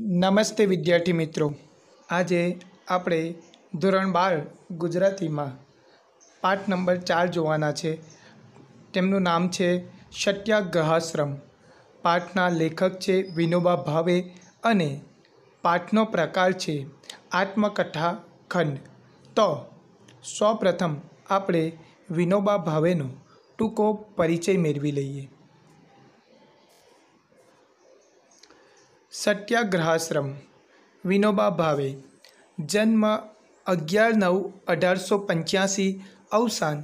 નમસ્તે વિદ્યાર્થી મિત્રો આજે આપણે ધોરણ બાર ગુજરાતીમાં પાઠ નંબર ચાર જોવાના છે તેમનું નામ છે સત્યાગ્રહાશ્રમ પાઠના લેખક છે વિનોબા ભાવે અને પાઠનો પ્રકાર છે આત્મકથા ખંડ તો સૌપ્રથમ આપણે વિનોબા ભાવેનો ટૂંકો પરિચય મેળવી લઈએ સત્યાગ્રહાશ્રમ વિનોબા ભાવે જન્મ અગિયાર નવ અઢારસો પંચ્યાસી અવસાન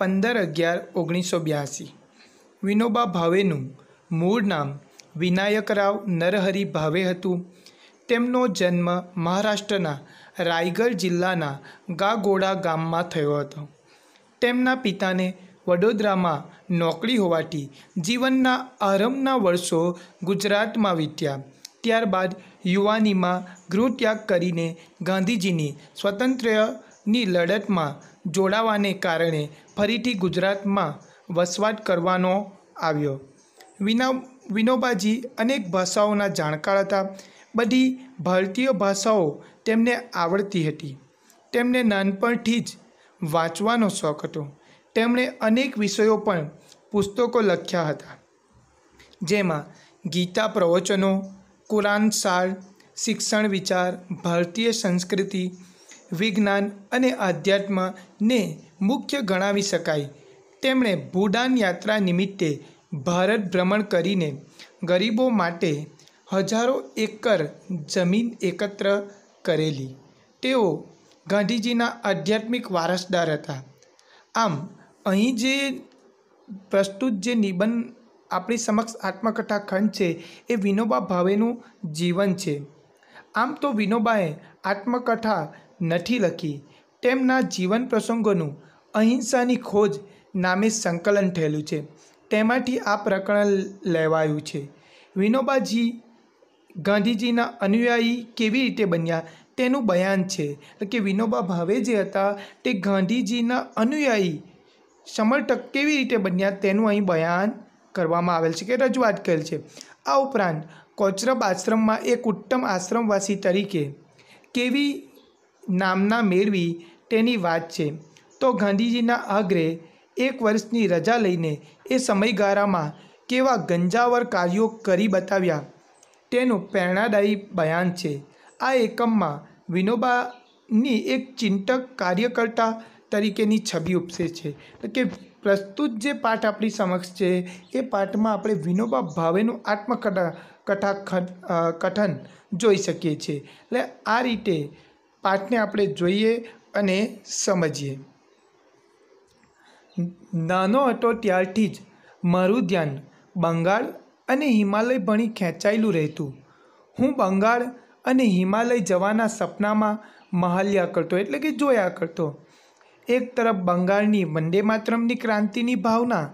પંદર અગિયાર ઓગણીસો બ્યાસી વિનોબા ભાવેનું મૂળ નામ વિનાયક રાવ નરહરિ ભાવે હતું તેમનો જન્મ મહારાષ્ટ્રના રાયગઢ જિલ્લાના ગાગોડા ગામમાં થયો હતો તેમના પિતાને વડોદરામાં નોકરી હોવાથી જીવનના આરંભના વર્ષો ગુજરાતમાં વીત્યા ત્યારબાદ યુવાનીમાં ગૃહત્યાગ કરીને ગાંધીજીની સ્વતંત્રની લડતમાં જોડાવાને કારણે ફરીથી ગુજરાતમાં વસવાટ કરવાનો આવ્યો વિના વિનોબાજી અનેક ભાષાઓના જાણકાર હતા બધી ભારતીય ભાષાઓ તેમને આવડતી હતી તેમને નાનપણથી જ વાંચવાનો શોખ હતો તેમણે અનેક વિષયો પણ પુસ્તકો લખ્યા હતા જેમાં ગીતા પ્રવચનો કુરાનસાળ શિક્ષણ વિચાર ભારતીય સંસ્કૃતિ વિજ્ઞાન અને આધ્યાત્મને મુખ્ય ગણાવી શકાય તેમણે ભૂટાન યાત્રા નિમિત્તે ભારત ભ્રમણ કરીને ગરીબો માટે હજારો એકર જમીન એકત્ર કરેલી તેઓ ગાંધીજીના આધ્યાત્મિક વારસદાર હતા આમ અહીં જે પ્રસ્તુત જે નિબંધ આપણી સમક્ષ આત્મકથા ખંડ છે એ વિનોબા ભાવેનું જીવન છે આમ તો વિનોબાએ આત્મકથા નથી લખી તેમના જીવન પ્રસંગોનું અહિંસાની ખોજ નામે સંકલન થયેલું છે તેમાંથી આ પ્રકરણ લેવાયું છે વિનોબાજી ગાંધીજીના અનુયાયી કેવી રીતે બન્યા તેનું બયાન છે કે વિનોબા ભાવે જે હતા તે ગાંધીજીના અનુયાયી સમર્થક કેવી રીતે બન્યા તેનું અહીં બયાન કરવામાં આવેલ છે કે રજૂઆત કરેલ છે આ ઉપરાંત કોચરબ આશ્રમમાં એક ઉત્તમ આશ્રમવાસી તરીકે કેવી નામના મેળવી તેની વાત છે તો ગાંધીજીના આગ્રહે એક વર્ષની રજા લઈને એ સમયગાળામાં કેવા ગંજાવર કાર્યો કરી બતાવ્યા તેનું પ્રેરણાદાયી બયાન છે આ એકમમાં વિનોબાની એક ચિંતક કાર્યકર્તા તરીકેની છબી ઉપસે છે કે પ્રસ્તુત જે પાઠ આપણી સમક્ષ છે એ પાઠમાં આપણે વિનોબા ભાવેનું આત્મકથા કથા કથન જોઈ શકીએ છીએ એટલે આ રીતે પાઠને આપણે જોઈએ અને સમજીએ નાનો હતો ત્યારથી જ મારું ધ્યાન બંગાળ અને હિમાલય ભણી ખેંચાયેલું રહેતું હું બંગાળ અને હિમાલય જવાના સપનામાં મહાલ્યા કરતો એટલે કે જોયા કરતો એક તરફ બંગાળની વંદે માતરમની ક્રાંતિની ભાવના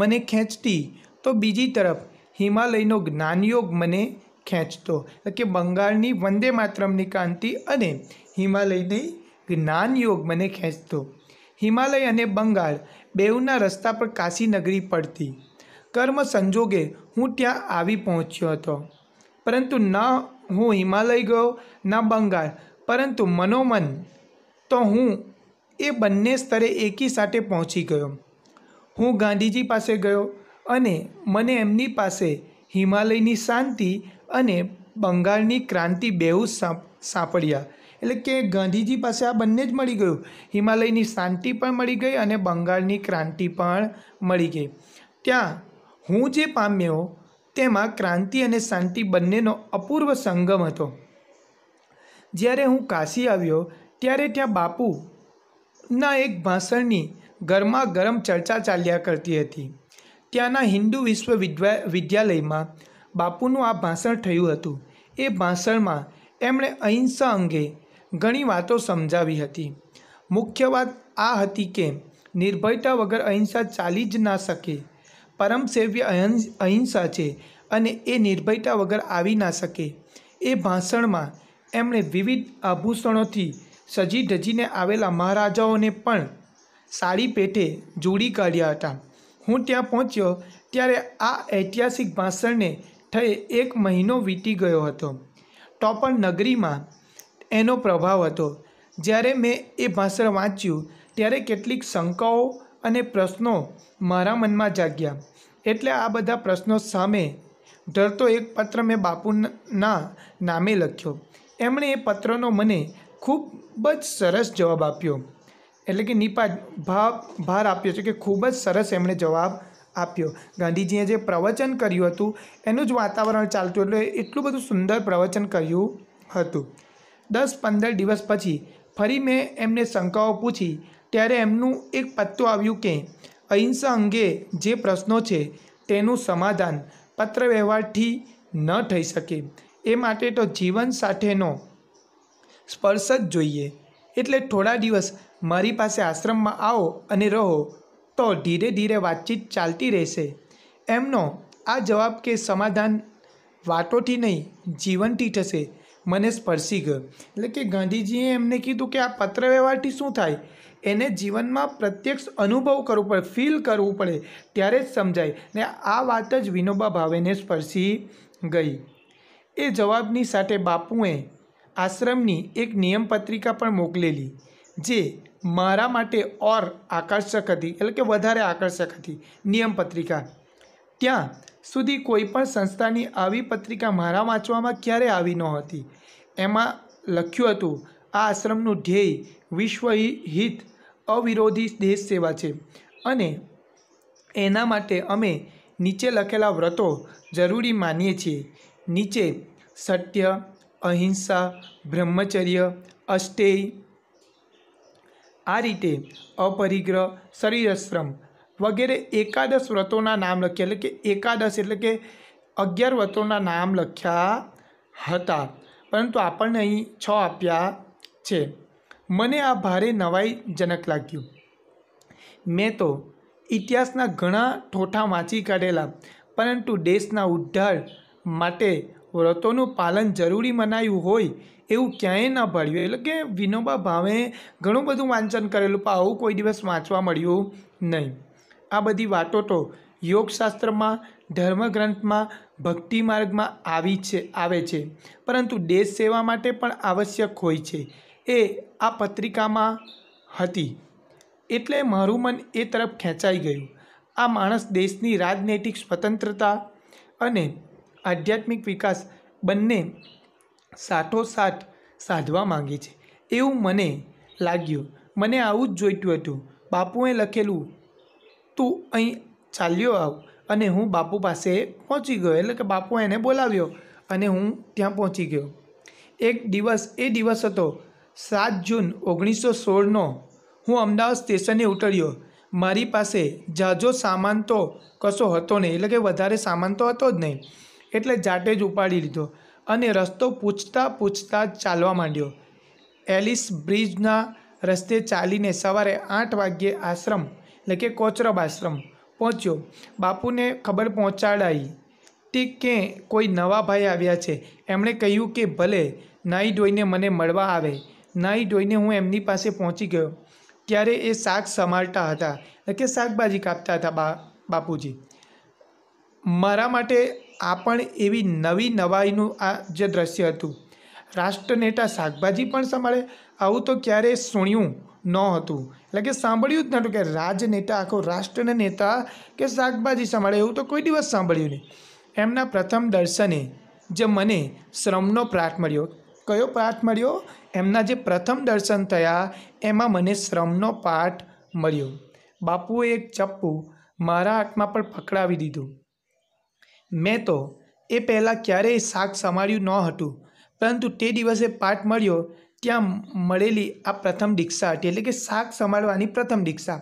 મને ખેંચતી તો બીજી તરફ હિમાલયનો જ્ઞાનયોગ મને ખેંચતો કે બંગાળની વંદે માતરમની ક્રાંતિ અને હિમાલયની જ્ઞાનયોગ મને ખેંચતો હિમાલય અને બંગાળ બેઉના રસ્તા પર કાશી નગરી પડતી કર્મ સંજોગે હું ત્યાં આવી પહોંચ્યો હતો પરંતુ ન હું હિમાલય ગયો ન બંગાળ પરંતુ મનોમન તો હું એ બંને સ્તરે એકી સાથે પહોંચી ગયો હું ગાંધીજી પાસે ગયો અને મને એમની પાસે હિમાલયની શાંતિ અને બંગાળની ક્રાંતિ બેઉ સાંપડ્યા એટલે કે ગાંધીજી પાસે આ બંને જ મળી ગયું હિમાલયની શાંતિ પણ મળી ગઈ અને બંગાળની ક્રાંતિ પણ મળી ગઈ ત્યાં હું જે પામ્યો તેમાં ક્રાંતિ અને શાંતિ બંનેનો અપૂર્વ સંગમ હતો જ્યારે હું કાશી આવ્યો ત્યારે ત્યાં બાપુ ના એક ભાષણની ઘરમાં ગરમ ચર્ચા ચાલ્યા કરતી હતી ત્યાંના હિન્દુ વિશ્વવિદ્યા વિદ્યાલયમાં બાપુનું આ ભાષણ થયું હતું એ ભાષણમાં એમણે અહિંસા અંગે ઘણી વાતો સમજાવી હતી મુખ્ય વાત આ હતી કે નિર્ભયતા વગર અહિંસા ચાલી જ ના શકે પરમ સેવ્ય અહિંસા છે અને એ નિર્ભયતા વગર આવી ના શકે એ ભાષણમાં એમણે વિવિધ આભૂષણોથી સજી ઢજીને આવેલા મહારાજાઓને પણ સાડી પેટે જોડી કાઢ્યા હતા હું ત્યાં પહોંચ્યો ત્યારે આ ઐતિહાસિક ભાષણને થયે એક મહિનો વીતી ગયો હતો ટોપર નગરીમાં એનો પ્રભાવ હતો જ્યારે મેં એ ભાષણ વાંચ્યું ત્યારે કેટલીક શંકાઓ અને પ્રશ્નો મારા મનમાં જાગ્યા એટલે આ બધા પ્રશ્નો સામે ધરતો એક પત્ર મેં બાપુના નામે લખ્યો એમણે એ પત્રનો મને ખૂબ જ સરસ જવાબ આપ્યો એટલે કે નિપાત ભાવ ભાર આપ્યો છે કે ખૂબ જ સરસ એમણે જવાબ આપ્યો ગાંધીજીએ જે પ્રવચન કર્યું હતું એનું જ વાતાવરણ ચાલતું એટલે એટલું બધું સુંદર પ્રવચન કર્યું હતું દસ પંદર દિવસ પછી ફરી મેં એમને શંકાઓ પૂછી ત્યારે એમનું એક પત્તું આવ્યું કે અહિંસા અંગે જે પ્રશ્નો છે તેનું સમાધાન પત્ર વ્યવહારથી ન થઈ શકે એ માટે તો જીવન સાથેનો સ્પર્શ જ જોઈએ એટલે થોડા દિવસ મારી પાસે આશ્રમમાં આવો અને રહો તો ધીરે ધીરે વાતચીત ચાલતી રહેશે એમનો આ જવાબ કે સમાધાન વાતોથી નહીં જીવનથી થશે મને સ્પર્શી ગયો એટલે કે ગાંધીજીએ એમને કીધું કે આ પત્ર વ્યવહારથી શું થાય એને જીવનમાં પ્રત્યક્ષ અનુભવ કરવો પડે ફીલ કરવું પડે ત્યારે જ સમજાય ને આ વાત જ વિનોબા ભાવેને સ્પર્શી ગઈ એ જવાબની સાથે બાપુએ આશ્રમની એક નિયમપત્રિકા પણ મોકલેલી જે મારા માટે ઓર આકર્ષક હતી એટલે કે વધારે આકર્ષક હતી નિયમપત્રિકા ત્યાં સુધી કોઈપણ સંસ્થાની આવી પત્રિકા મારા વાંચવામાં ક્યારે આવી નહોતી એમાં લખ્યું હતું આ આશ્રમનું ધ્યેય વિશ્વ હિત અવિરોધી દેશ સેવા છે અને એના માટે અમે નીચે લખેલા વ્રતો જરૂરી માનીએ છીએ નીચે સત્ય અહિંસા બ્રહ્મચર્ય અષ્ટેય આ રીતે અપરિગ્રહ શરીરશ્રમ વગેરે એકાદશ વ્રતોના નામ લખ્યા એટલે કે એકાદશ એટલે કે અગિયાર વ્રતોના નામ લખ્યા હતા પરંતુ આપણને અહીં છ આપ્યા છે મને આ ભારે નવાઈજનક લાગ્યું મેં તો ઇતિહાસના ઘણા ઠોઠા વાંચી કાઢેલા પરંતુ દેશના ઉદ્ધાર માટે વ્રતોનું પાલન જરૂરી મનાયું હોય એવું ક્યાંય ન ભળ્યું એટલે કે વિનોબા ભાવે ઘણું બધું વાંચન કરેલું પણ આવું કોઈ દિવસ વાંચવા મળ્યું નહીં આ બધી વાતો તો યોગશાસ્ત્રમાં ધર્મગ્રંથમાં ભક્તિ માર્ગમાં આવી છે આવે છે પરંતુ દેશ સેવા માટે પણ આવશ્યક હોય છે એ આ પત્રિકામાં હતી એટલે મારું મન એ તરફ ખેંચાઈ ગયું આ માણસ દેશની રાજનૈતિક સ્વતંત્રતા અને આધ્યાત્મિક વિકાસ બંને સાથોસાથ સાધવા માંગે છે એવું મને લાગ્યું મને આવું જ જોઈતું હતું બાપુએ લખેલું તું અહીં ચાલ્યો આવ અને હું બાપુ પાસે પહોંચી ગયો એટલે કે બાપુ એને બોલાવ્યો અને હું ત્યાં પહોંચી ગયો એક દિવસ એ દિવસ હતો સાત જૂન ઓગણીસો સોળનો હું અમદાવાદ સ્ટેશને ઉતર્યો મારી પાસે જાજો સામાન તો કશો હતો નહીં એટલે કે વધારે સામાન તો હતો જ નહીં એટલે જાતે જ ઉપાડી લીધો અને રસ્તો પૂછતા પૂછતા ચાલવા માંડ્યો એલિસ બ્રિજના રસ્તે ચાલીને સવારે આઠ વાગ્યે આશ્રમ એટલે કે કોચરબ આશ્રમ પહોંચ્યો બાપુને ખબર પહોંચાડાઈ તે કે કોઈ નવા ભાઈ આવ્યા છે એમણે કહ્યું કે ભલે નાઈ ધોઈને મને મળવા આવે નાઈ ધોઈને હું એમની પાસે પહોંચી ગયો ત્યારે એ શાક સમારતા હતા એટલે કે શાકભાજી કાપતા હતા બા બાપુજી મારા માટે આ પણ એવી નવી નવાઈનું આ જે દ્રશ્ય હતું રાષ્ટ્રનેતા શાકભાજી પણ સંભાળે આવું તો ક્યારેય સુણ્યું નહોતું એટલે કે સાંભળ્યું જ નહોતું કે રાજનેતા આખો રાષ્ટ્રના નેતા કે શાકભાજી સંભાળે એવું તો કોઈ દિવસ સાંભળ્યું નહીં એમના પ્રથમ દર્શને જે મને શ્રમનો પ્રાર્થ મળ્યો કયો પાઠ મળ્યો એમના જે પ્રથમ દર્શન થયા એમાં મને શ્રમનો પાઠ મળ્યો બાપુએ એક ચપ્પુ મારા હાથમાં પણ પકડાવી દીધું મેં તો એ પહેલાં ક્યારેય શાક સમાર્યું ન હતું પરંતુ તે દિવસે પાઠ મળ્યો ત્યાં મળેલી આ પ્રથમ દીક્ષા હતી એટલે કે શાક સમારવાની પ્રથમ દીક્ષા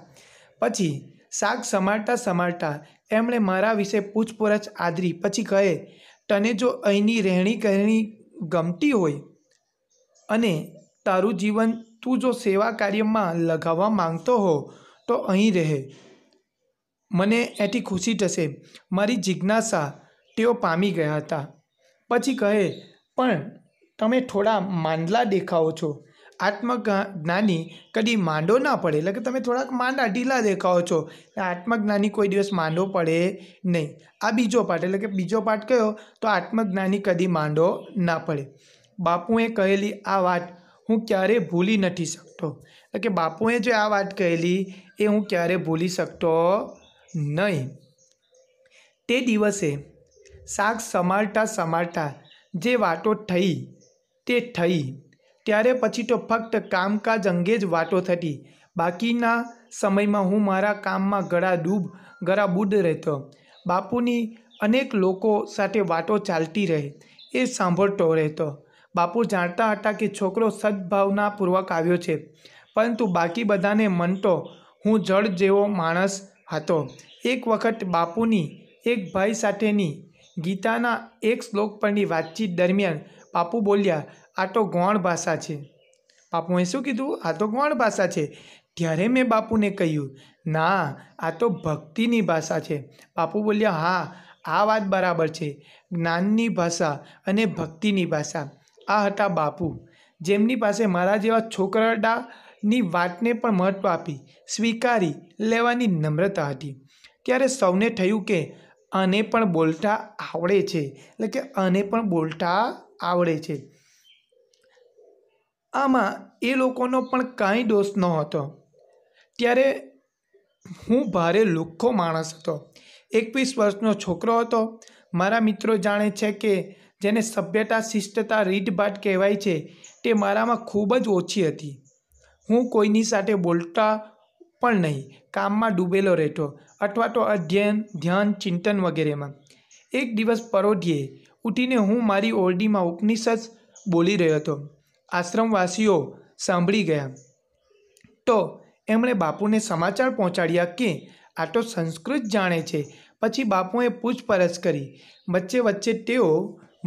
પછી શાક સમારતા સમારતા એમણે મારા વિશે પૂછપરછ આદરી પછી કહે તને જો અહીંની રહેણી કહેણી ગમતી હોય અને તારું જીવન તું જો સેવા કાર્યમાં લગાવવા માંગતો હો તો અહીં રહે મને એથી ખુશી થશે મારી જિજ્ઞાસા તેઓ પામી ગયા હતા પછી કહે પણ તમે થોડા માંદલા દેખાઓ છો આત્મ જ્ઞાની કદી માંડો ના પડે એટલે કે તમે થોડાક માંદા ઢીલા દેખાઓ છો આત્મજ્ઞાની કોઈ દિવસ માંડો પડે નહીં આ બીજો પાઠ એટલે કે બીજો પાઠ કયો તો આત્મજ્ઞાની કદી માંડો ના પડે બાપુએ કહેલી આ વાત હું ક્યારેય ભૂલી નથી શકતો એટલે કે બાપુએ જે આ વાત કહેલી એ હું ક્યારેય ભૂલી શકતો નહીં તે દિવસે શાક સમારતા સમારતા જે વાતો થઈ તે થઈ ત્યારે પછી તો ફક્ત કામકાજ અંગે જ વાતો થતી બાકીના સમયમાં હું મારા કામમાં ગળા ડૂબ ગળા ગળાબૂડ રહેતો બાપુની અનેક લોકો સાથે વાતો ચાલતી રહે એ સાંભળતો રહેતો બાપુ જાણતા હતા કે છોકરો સદભાવનાપૂર્વક આવ્યો છે પરંતુ બાકી બધાને મન તો હું જળ જેવો માણસ હતો એક વખત બાપુની એક ભાઈ સાથેની ગીતાના એક શ્લોક પરની વાતચીત દરમિયાન બાપુ બોલ્યા આ તો ગૌણ ભાષા છે બાપુએ શું કીધું આ તો ગૌણ ભાષા છે ત્યારે મેં બાપુને કહ્યું ના આ તો ભક્તિની ભાષા છે બાપુ બોલ્યા હા આ વાત બરાબર છે જ્ઞાનની ભાષા અને ભક્તિની ભાષા આ હતા બાપુ જેમની પાસે મારા જેવા છોકરડા ની વાતને પણ મહત્ત્વ આપી સ્વીકારી લેવાની નમ્રતા હતી ત્યારે સૌને થયું કે આને પણ બોલતા આવડે છે એટલે કે આને પણ બોલતા આવડે છે આમાં એ લોકોનો પણ કાંઈ દોષ નહોતો ત્યારે હું ભારે લુખ્ખો માણસ હતો એકવીસ વર્ષનો છોકરો હતો મારા મિત્રો જાણે છે કે જેને સભ્યતા શિષ્ટતા રીતભાત કહેવાય છે તે મારામાં ખૂબ જ ઓછી હતી હું કોઈની સાથે બોલતા પણ નહીં કામમાં ડૂબેલો રહેતો અથવા તો અધ્યયન ધ્યાન ચિંતન વગેરેમાં એક દિવસ પરોઢિયે ઉઠીને હું મારી ઓરડીમાં ઉપનિષદ બોલી રહ્યો હતો આશ્રમવાસીઓ સાંભળી ગયા તો એમણે બાપુને સમાચાર પહોંચાડ્યા કે આ તો સંસ્કૃત જાણે છે પછી બાપુએ પૂછપરછ કરી વચ્ચે વચ્ચે તેઓ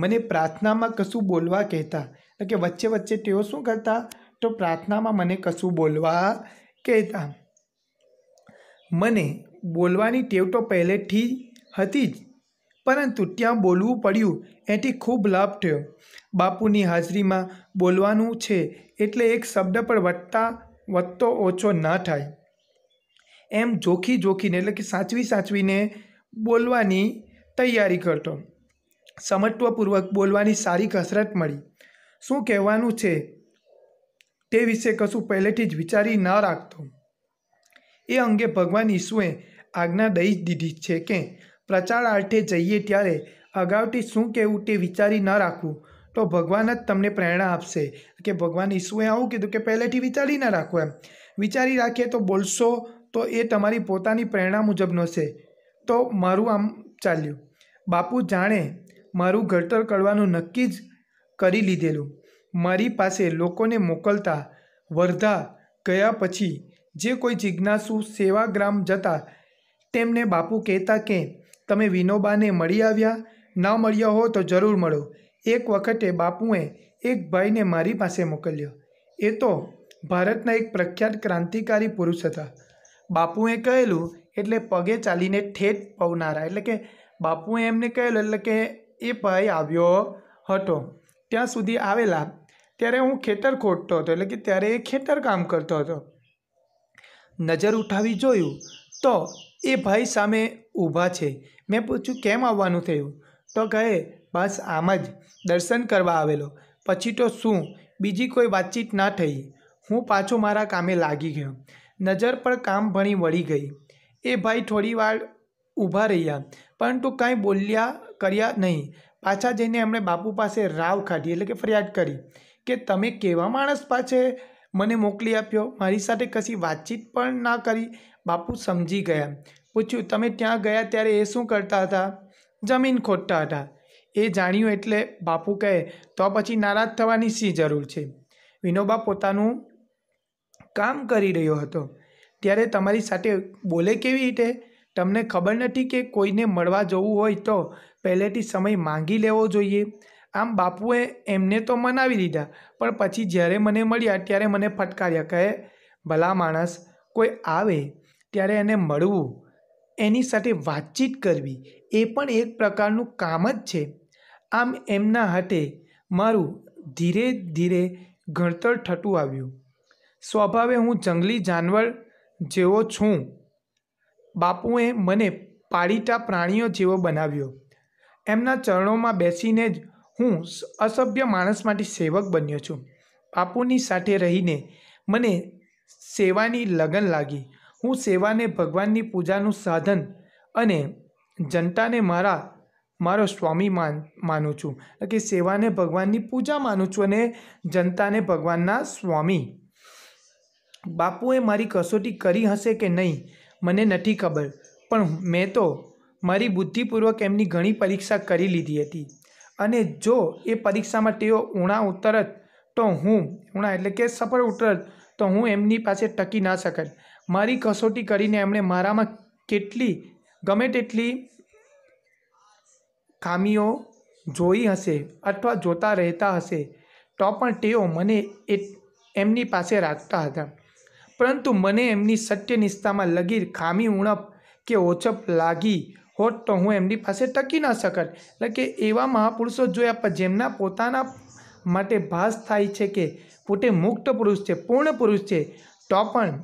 મને પ્રાર્થનામાં કશું બોલવા કહેતા કે વચ્ચે વચ્ચે તેઓ શું કરતા તો પ્રાર્થનામાં મને કશું બોલવા કહેતા મને બોલવાની ટેવ તો પહેલેથી હતી જ પરંતુ ત્યાં બોલવું પડ્યું એથી ખૂબ લાભ થયો બાપુની હાજરીમાં બોલવાનું છે એટલે એક શબ્દ પર વધતા વધતો ઓછો ન થાય એમ જોખી જોખીને એટલે કે સાચવી સાચવીને બોલવાની તૈયારી કરતો સમત્વપૂર્વક બોલવાની સારી કસરત મળી શું કહેવાનું છે તે વિશે કશું પહેલેથી જ વિચારી ન રાખતો એ અંગે ભગવાન ઈસુએ આજ્ઞા દઈ જ દીધી છે કે પ્રચાર આર્થે જઈએ ત્યારે અગાઉથી શું કહેવું તે વિચારી ન રાખવું તો ભગવાન જ તમને પ્રેરણા આપશે કે ભગવાન ઈસુએ આવું કીધું કે પહેલેથી વિચારી ન રાખો એમ વિચારી રાખીએ તો બોલશો તો એ તમારી પોતાની પ્રેરણા મુજબનો છે તો મારું આમ ચાલ્યું બાપુ જાણે મારું ઘડતર કરવાનું નક્કી જ કરી લીધેલું મારી પાસે લોકોને મોકલતા વર્ધા ગયા પછી જે કોઈ જિજ્ઞાસુ સેવાગ્રામ જતા તેમને બાપુ કહેતા કે તમે વિનોબાને મળી આવ્યા ના મળ્યા હો તો જરૂર મળો એક વખતે બાપુએ એક ભાઈને મારી પાસે મોકલ્યો એ તો ભારતના એક પ્રખ્યાત ક્રાંતિકારી પુરુષ હતા બાપુએ કહેલું એટલે પગે ચાલીને ઠેઠ પવનારા એટલે કે બાપુએ એમને કહેલું એટલે કે એ ભાઈ આવ્યો હતો ત્યાં સુધી આવેલા ત્યારે હું ખેતર ખોટતો હતો એટલે કે ત્યારે એ ખેતર કામ કરતો હતો નજર ઉઠાવી જોયું તો એ ભાઈ સામે ઊભા છે મેં પૂછ્યું કેમ આવવાનું થયું તો કહે બસ આમ જ દર્શન કરવા આવેલો પછી તો શું બીજી કોઈ વાતચીત ના થઈ હું પાછો મારા કામે લાગી ગયો નજર પર કામ ભણી વળી ગઈ એ ભાઈ થોડી વાર ઊભા રહ્યા પરંતુ કાંઈ બોલ્યા કર્યા નહીં પાછા જઈને એમણે બાપુ પાસે રાવ કાઢી એટલે કે ફરિયાદ કરી કે તમે કેવા માણસ પાસે મને મોકલી આપ્યો મારી સાથે કશી વાતચીત પણ ના કરી બાપુ સમજી ગયા પૂછ્યું તમે ત્યાં ગયા ત્યારે એ શું કરતા હતા જમીન ખોટતા હતા એ જાણ્યું એટલે બાપુ કહે તો પછી નારાજ થવાની શી જરૂર છે વિનોબા પોતાનું કામ કરી રહ્યો હતો ત્યારે તમારી સાથે બોલે કેવી રીતે તમને ખબર નથી કે કોઈને મળવા જવું હોય તો પહેલેથી સમય માંગી લેવો જોઈએ આમ બાપુએ એમને તો મનાવી દીધા પણ પછી જ્યારે મને મળ્યા ત્યારે મને ફટકાર્યા કહે ભલા માણસ કોઈ આવે ત્યારે એને મળવું એની સાથે વાતચીત કરવી એ પણ એક પ્રકારનું કામ જ છે આમ એમના હાથે મારું ધીરે ધીરે ઘણતર થતું આવ્યું સ્વભાવે હું જંગલી જાનવર જેવો છું બાપુએ મને પાળીતા પ્રાણીઓ જેવો બનાવ્યો એમના ચરણોમાં બેસીને જ હું અસભ્ય માણસ માટે સેવક બન્યો છું બાપુની સાથે રહીને મને સેવાની લગન લાગી હું સેવાને ભગવાનની પૂજાનું સાધન અને જનતાને મારા મારો સ્વામી માન માનું છું કે સેવાને ભગવાનની પૂજા માનું છું અને જનતાને ભગવાનના સ્વામી બાપુએ મારી કસોટી કરી હશે કે નહીં મને નથી ખબર પણ મેં તો મારી બુદ્ધિપૂર્વક એમની ઘણી પરીક્ષા કરી લીધી હતી અને જો એ પરીક્ષામાં તેઓ ઉણા ઉતરત તો હું ઊણા એટલે કે સફળ ઉતરત તો હું એમની પાસે ટકી ના શકત મારી કસોટી કરીને એમણે મારામાં કેટલી ગમે તેટલી ખામીઓ જોઈ હશે અથવા જોતા રહેતા હશે તો પણ તેઓ મને એ એમની પાસે રાખતા હતા પરંતુ મને એમની સત્યનિષ્ઠામાં લગીર ખામી ઉણપ કે ઓછપ લાગી હોત તો હું એમની પાસે ટકી ન શકત એટલે કે એવા મહાપુરુષો જોયા પણ જેમના પોતાના માટે ભાસ થાય છે કે પોતે મુક્ત પુરુષ છે પૂર્ણ પુરુષ છે તો પણ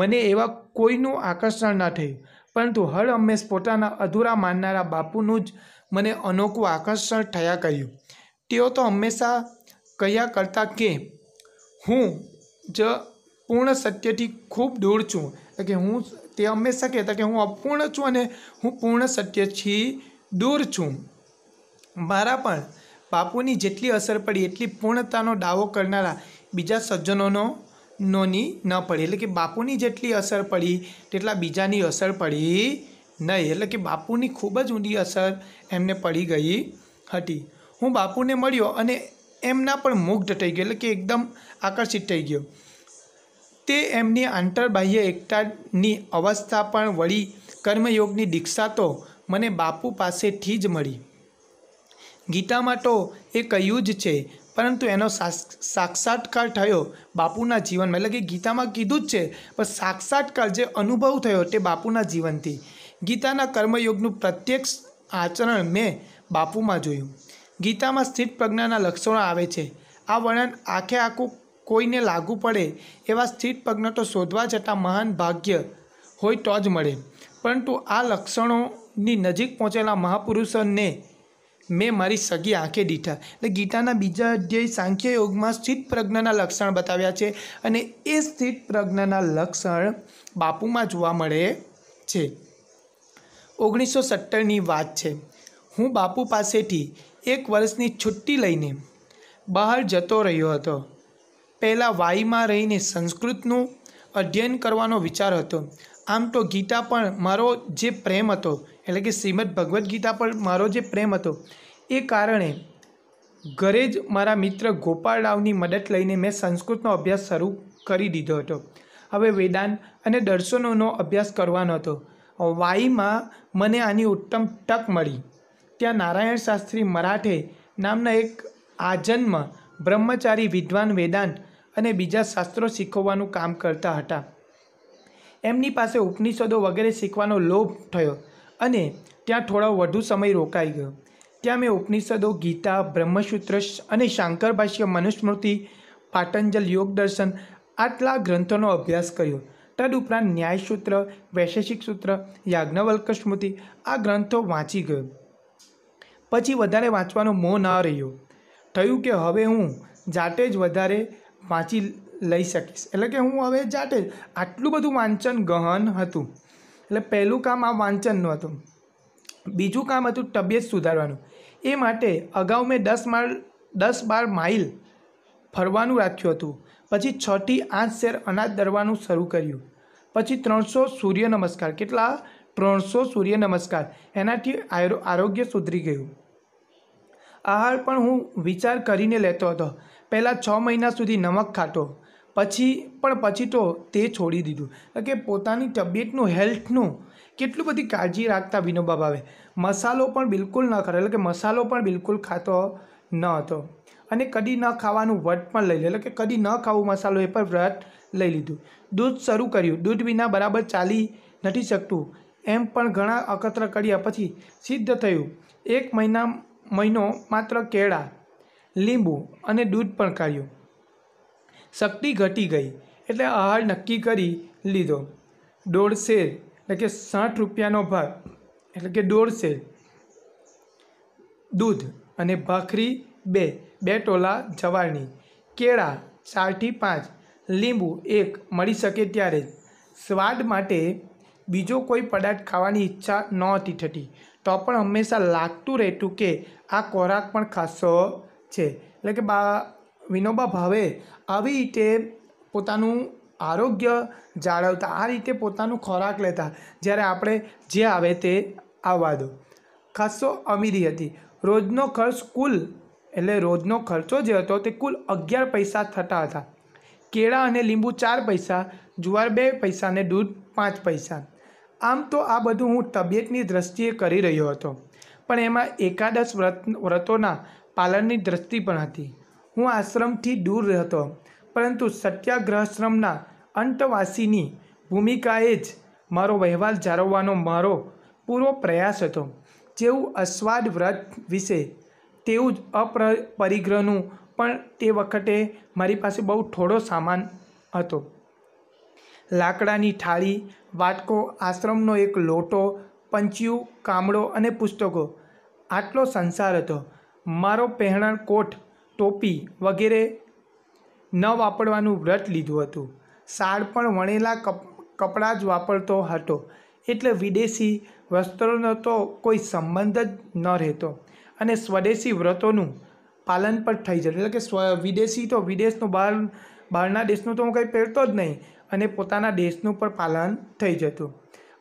મને એવા કોઈનું આકર્ષણ ન થયું પરંતુ હળ હંમેશ પોતાના અધૂરા માનનારા બાપુનું જ મને અનોખું આકર્ષણ થયા કહ્યું તેઓ તો હંમેશા કહ્યા કરતા કે હું જ પૂર્ણ સત્યથી ખૂબ દૂર છું એટલે કે હું તે હંમેશા કહેતા કે હું અપૂર્ણ છું અને હું પૂર્ણ સત્યથી દૂર છું મારા પણ બાપુની જેટલી અસર પડી એટલી પૂર્ણતાનો દાવો કરનારા બીજા સજ્જનોનો નોની ન પડી એટલે કે બાપુની જેટલી અસર પડી તેટલા બીજાની અસર પડી નહીં એટલે કે બાપુની ખૂબ જ ઊંડી અસર એમને પડી ગઈ હતી હું બાપુને મળ્યો અને એમના પણ મુગ્ધ થઈ ગયો એટલે કે એકદમ આકર્ષિત થઈ ગયો તે એમની આંતરબાહ્ય એકતાની અવસ્થા પણ વળી કર્મયોગની દીક્ષા તો મને બાપુ પાસેથી જ મળી ગીતામાં તો એ કહ્યું જ છે પરંતુ એનો સાક્ષાત્કાર થયો બાપુના જીવનમાં એટલે કે ગીતામાં કીધું જ છે પણ સાક્ષાત્કાર જે અનુભવ થયો તે બાપુના જીવનથી ગીતાના કર્મયોગનું પ્રત્યક્ષ આચરણ મેં બાપુમાં જોયું ગીતામાં સ્થિત પ્રજ્ઞાના લક્ષણો આવે છે આ વર્ણન આખે આખું કોઈને લાગુ પડે એવા સ્થિત પગનટો શોધવા જતાં મહાન ભાગ્ય હોય તો જ મળે પરંતુ આ લક્ષણોની નજીક પહોંચેલા મહાપુરુષોને મેં મારી સગી આંખે દીઠા એટલે ગીતાના બીજા અધ્યાય સાંખ્ય યોગમાં સ્થિત પ્રજ્ઞના લક્ષણ બતાવ્યા છે અને એ સ્થિત પ્રજ્ઞના લક્ષણ બાપુમાં જોવા મળે છે ઓગણીસો સત્તરની વાત છે હું બાપુ પાસેથી એક વર્ષની છુટ્ટી લઈને બહાર જતો રહ્યો હતો પહેલાં વાઈમાં રહીને સંસ્કૃતનું અધ્યયન કરવાનો વિચાર હતો આમ તો ગીતા પણ મારો જે પ્રેમ હતો એટલે કે શ્રીમદ ભગવદ્ ગીતા પણ મારો જે પ્રેમ હતો એ કારણે ઘરે જ મારા મિત્ર ગોપાલ રાવની મદદ લઈને મેં સંસ્કૃતનો અભ્યાસ શરૂ કરી દીધો હતો હવે વેદાંત અને દર્શનોનો અભ્યાસ કરવાનો હતો વાઈમાં મને આની ઉત્તમ તક મળી ત્યાં નારાયણ શાસ્ત્રી મરાઠે નામના એક આજન્મ બ્રહ્મચારી વિદ્વાન વેદાંત અને બીજા શાસ્ત્રો શીખવવાનું કામ કરતા હતા એમની પાસે ઉપનિષદો વગેરે શીખવાનો લોભ થયો અને ત્યાં થોડો વધુ સમય રોકાઈ ગયો ત્યાં મેં ઉપનિષદો ગીતા બ્રહ્મસૂત્ર અને શાંકર ભાષ્ય મનુસ્મૃતિ પાટંજલ યોગ દર્શન આટલા ગ્રંથોનો અભ્યાસ કર્યો તદુપરાંત ન્યાયસૂત્ર વૈશેષિક સૂત્ર યાજ્ઞવલ્ક સ્મૃતિ આ ગ્રંથો વાંચી ગયો પછી વધારે વાંચવાનો મોહ ન રહ્યો થયું કે હવે હું જાતે જ વધારે વાંચી લઈ શકીશ એટલે કે હું હવે જાતે આટલું બધું વાંચન ગહન હતું એટલે પહેલું કામ આ વાંચનનું હતું બીજું કામ હતું તબિયત સુધારવાનું એ માટે અગાઉ મેં દસ માર દસ બાર માઇલ ફરવાનું રાખ્યું હતું પછી છથી આઠ શેર અનાજ દરવાનું શરૂ કર્યું પછી ત્રણસો સૂર્ય નમસ્કાર કેટલા ત્રણસો સૂર્ય નમસ્કાર એનાથી આરોગ્ય સુધરી ગયું આહાર પણ હું વિચાર કરીને લેતો હતો પહેલાં છ મહિના સુધી નમક ખાતો પછી પણ પછી તો તે છોડી દીધું કે પોતાની તબિયતનું હેલ્થનું કેટલું બધી કાળજી રાખતા વિનોબા ભાવે મસાલો પણ બિલકુલ ન કરે એટલે કે મસાલો પણ બિલકુલ ખાતો ન હતો અને કદી ન ખાવાનું વ્રત પણ લઈ લીધું એટલે કે કદી ન ખાવું મસાલો એ પણ વ્રત લઈ લીધું દૂધ શરૂ કર્યું દૂધ વિના બરાબર ચાલી નથી શકતું એમ પણ ઘણા અકત્ર કર્યા પછી સિદ્ધ થયું એક મહિના મહિનો માત્ર કેળા લીંબુ અને દૂધ પણ કાઢ્યું શક્તિ ઘટી ગઈ એટલે આહાર નક્કી કરી લીધો દોઢ શેર એટલે કે સાઠ રૂપિયાનો ભાગ એટલે કે દોઢ શેર દૂધ અને ભાખરી બે બે ટોલા જવારની કેળા ચારથી પાંચ લીંબુ એક મળી શકે ત્યારે સ્વાદ માટે બીજો કોઈ પદાર્થ ખાવાની ઈચ્છા નહોતી થતી તો પણ હંમેશા લાગતું રહેતું કે આ ખોરાક પણ ખાસો છે એટલે કે બા વિનોબા ભાવે આવી રીતે પોતાનું આરોગ્ય જાળવતા આ રીતે પોતાનું ખોરાક લેતા જ્યારે આપણે જે આવે તે આવવા દો ખાસો અમીરી હતી રોજનો ખર્ચ કુલ એટલે રોજનો ખર્ચો જે હતો તે કુલ અગિયાર પૈસા થતા હતા કેળા અને લીંબુ ચાર પૈસા જુવાર બે પૈસા અને દૂધ પાંચ પૈસા આમ તો આ બધું હું તબિયતની દ્રષ્ટિએ કરી રહ્યો હતો પણ એમાં એકાદશ વ્રત વ્રતોના પાલનની દ્રષ્ટિ પણ હતી હું આશ્રમથી દૂર રહેતો પરંતુ સત્યાગ્રહશ્રમના અંતવાસીની ભૂમિકાએ જ મારો વહેવાર જાળવવાનો મારો પૂરો પ્રયાસ હતો જેવું અસ્વાદ વ્રત વિશે તેવું જ અપરિગ્રહનું પણ તે વખતે મારી પાસે બહુ થોડો સામાન હતો લાકડાની થાળી વાટકો આશ્રમનો એક લોટો પંચિયું કામળો અને પુસ્તકો આટલો સંસાર હતો મારો પહેણાં કોટ ટોપી વગેરે ન વાપરવાનું વ્રત લીધું હતું સાડ પણ વણેલા કપ કપડાં જ વાપરતો હતો એટલે વિદેશી વસ્ત્રોનો તો કોઈ સંબંધ જ ન રહેતો અને સ્વદેશી વ્રતોનું પાલન પણ થઈ જતું એટલે કે સ્વ વિદેશી તો વિદેશનું બહાર બહારના દેશનું તો હું કંઈ પહેરતો જ નહીં અને પોતાના દેશનું પણ પાલન થઈ જતું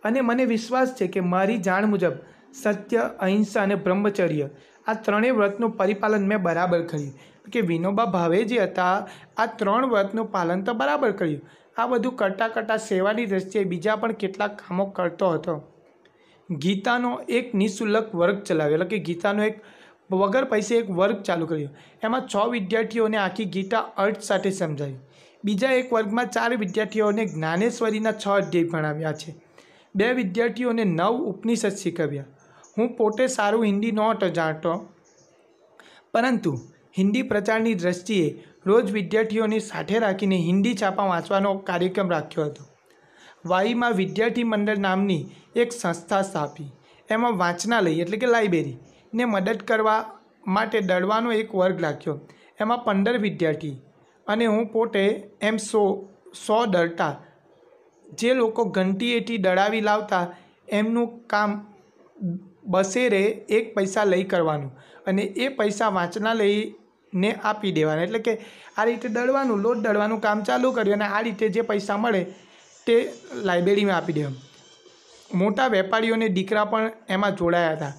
અને મને વિશ્વાસ છે કે મારી જાણ મુજબ સત્ય અહિંસા અને બ્રહ્મચર્ય આ ત્રણેય વ્રતનું પરિપાલન મેં બરાબર કર્યું કે વિનોબા ભાવે જે હતા આ ત્રણ વ્રતનું પાલન તો બરાબર કર્યું આ બધું કરતાં કરતાં સેવાની દ્રષ્ટિએ બીજા પણ કેટલાક કામો કરતો હતો ગીતાનો એક નિઃશુલ્ક વર્ગ ચલાવ્યો એટલે કે ગીતાનો એક વગર પૈસે એક વર્ગ ચાલુ કર્યો એમાં છ વિદ્યાર્થીઓને આખી ગીતા અર્થ સાથે સમજાવી બીજા એક વર્ગમાં ચાર વિદ્યાર્થીઓને જ્ઞાનેશ્વરીના છ અધ્યાય ભણાવ્યા છે બે વિદ્યાર્થીઓને નવ ઉપનિષદ શીખવ્યા હું પોતે સારું હિન્દી નહોતો જાણતો પરંતુ હિન્દી પ્રચારની દ્રષ્ટિએ રોજ વિદ્યાર્થીઓને સાથે રાખીને હિન્દી છાપા વાંચવાનો કાર્યક્રમ રાખ્યો હતો વાઈમાં વિદ્યાર્થી મંડળ નામની એક સંસ્થા સ્થાપી એમાં વાંચનાલય એટલે કે લાઇબ્રેરી ને મદદ કરવા માટે દળવાનો એક વર્ગ રાખ્યો એમાં પંદર વિદ્યાર્થી અને હું પોતે એમ સો સો દળતા જે લોકો ઘંટી એટી દળાવી લાવતા એમનું કામ બસેરે એક પૈસા લઈ કરવાનું અને એ પૈસા વાંચનાલયને આપી દેવાના એટલે કે આ રીતે દળવાનું લોટ દળવાનું કામ ચાલુ કર્યું અને આ રીતે જે પૈસા મળે તે લાઇબ્રેરીમાં આપી દેવા મોટા વેપારીઓને દીકરા પણ એમાં જોડાયા હતા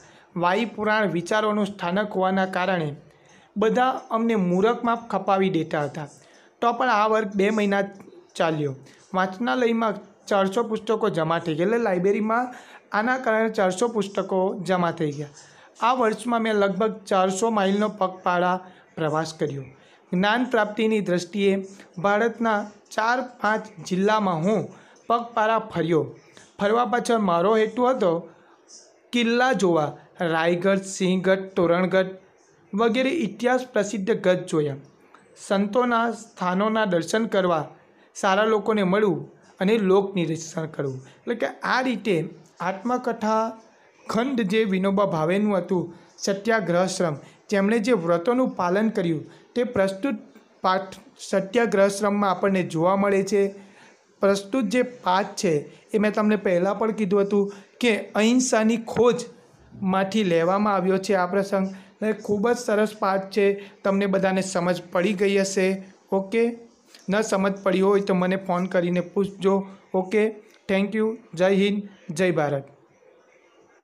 વાયુ પુરાણ વિચારોનું સ્થાનક હોવાના કારણે બધા અમને મૂરખમાં ખપાવી દેતા હતા તો પણ આ વર્ગ બે મહિના ચાલ્યો વાંચનાલયમાં ચારસો પુસ્તકો જમા થઈ ગયા એટલે લાઇબ્રેરીમાં આના કારણે ચારસો પુસ્તકો જમા થઈ ગયા આ વર્ષમાં મેં લગભગ ચારસો માઇલનો પગપાળા પ્રવાસ કર્યો જ્ઞાન પ્રાપ્તિની દ્રષ્ટિએ ભારતના ચાર પાંચ જિલ્લામાં હું પગપાળા ફર્યો ફરવા પાછળ મારો હેતુ હતો કિલ્લા જોવા રાયગઢ સિંહગઢ તોરણગઢ વગેરે ઇતિહાસ પ્રસિદ્ધ ગઢ જોયા સંતોના સ્થાનોના દર્શન કરવા સારા લોકોને મળવું અને લોક નિરીક્ષણ કરવું એટલે કે આ રીતે આત્મકથા ખંડ જે વિનોબા ભાવેનું હતું સત્યાગ્રહશ્રમ જેમણે જે વ્રતોનું પાલન કર્યું તે પ્રસ્તુત પાઠ સત્યાગ્રહશ્રમમાં આપણને જોવા મળે છે પ્રસ્તુત જે પાઠ છે એ મેં તમને પહેલાં પણ કીધું હતું કે અહિંસાની ખોજમાંથી લેવામાં આવ્યો છે આ પ્રસંગ ને ખૂબ જ સરસ પાઠ છે તમને બધાને સમજ પડી ગઈ હશે ઓકે ન સમજ પડી હોય તો મને ફોન કરીને પૂછજો ઓકે થેન્ક યુ જય હિન્દ જય ભારત